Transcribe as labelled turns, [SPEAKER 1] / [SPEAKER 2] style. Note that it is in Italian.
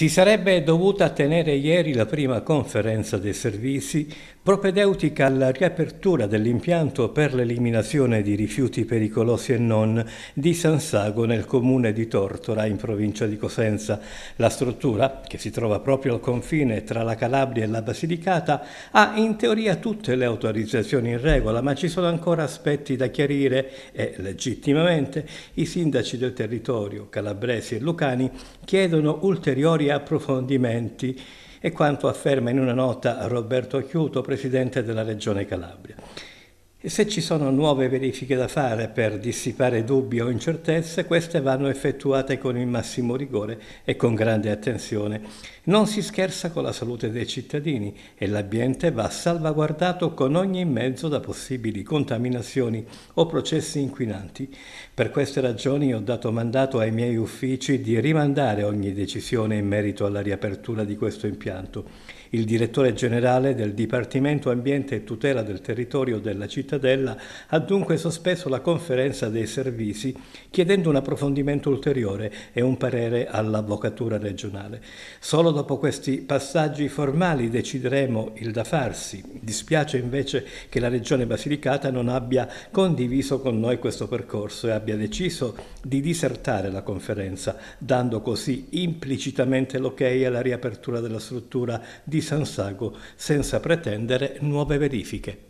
[SPEAKER 1] Si sarebbe dovuta tenere ieri la prima conferenza dei servizi propedeutica alla riapertura dell'impianto per l'eliminazione di rifiuti pericolosi e non di San Sago nel comune di Tortora in provincia di Cosenza. La struttura, che si trova proprio al confine tra la Calabria e la Basilicata, ha in teoria tutte le autorizzazioni in regola, ma ci sono ancora aspetti da chiarire e legittimamente i sindaci del territorio, calabresi e lucani, chiedono ulteriori approfondimenti e quanto afferma in una nota Roberto Chiuto, presidente della Regione Calabria. E se ci sono nuove verifiche da fare per dissipare dubbi o incertezze, queste vanno effettuate con il massimo rigore e con grande attenzione. Non si scherza con la salute dei cittadini e l'ambiente va salvaguardato con ogni mezzo da possibili contaminazioni o processi inquinanti. Per queste ragioni ho dato mandato ai miei uffici di rimandare ogni decisione in merito alla riapertura di questo impianto. Il direttore generale del Dipartimento Ambiente e Tutela del Territorio della città Cittadella ha dunque sospeso la conferenza dei servizi chiedendo un approfondimento ulteriore e un parere all'avvocatura regionale. Solo dopo questi passaggi formali decideremo il da farsi. Dispiace invece che la Regione Basilicata non abbia condiviso con noi questo percorso e abbia deciso di disertare la conferenza, dando così implicitamente l'ok alla riapertura della struttura di San Sago senza pretendere nuove verifiche.